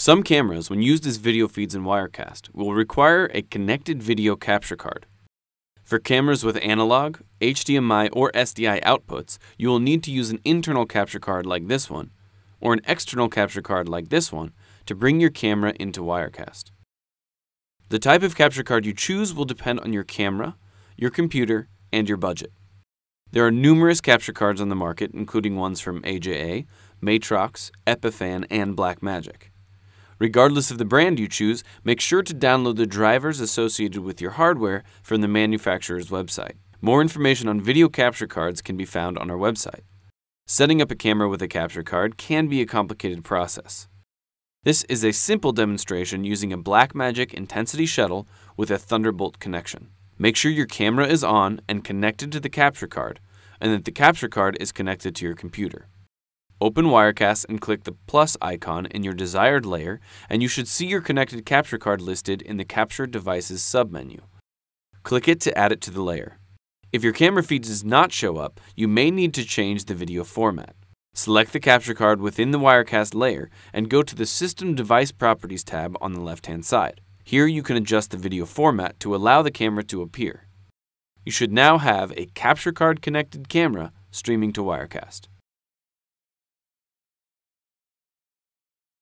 Some cameras, when used as video feeds in Wirecast, will require a connected video capture card. For cameras with analog, HDMI, or SDI outputs, you will need to use an internal capture card like this one, or an external capture card like this one, to bring your camera into Wirecast. The type of capture card you choose will depend on your camera, your computer, and your budget. There are numerous capture cards on the market, including ones from AJA, Matrox, Epiphan, and Blackmagic. Regardless of the brand you choose, make sure to download the drivers associated with your hardware from the manufacturer's website. More information on video capture cards can be found on our website. Setting up a camera with a capture card can be a complicated process. This is a simple demonstration using a Blackmagic Intensity Shuttle with a Thunderbolt connection. Make sure your camera is on and connected to the capture card, and that the capture card is connected to your computer. Open Wirecast and click the plus icon in your desired layer, and you should see your connected capture card listed in the Capture Devices submenu. Click it to add it to the layer. If your camera feed does not show up, you may need to change the video format. Select the capture card within the Wirecast layer and go to the System Device Properties tab on the left-hand side. Here you can adjust the video format to allow the camera to appear. You should now have a capture card connected camera streaming to Wirecast.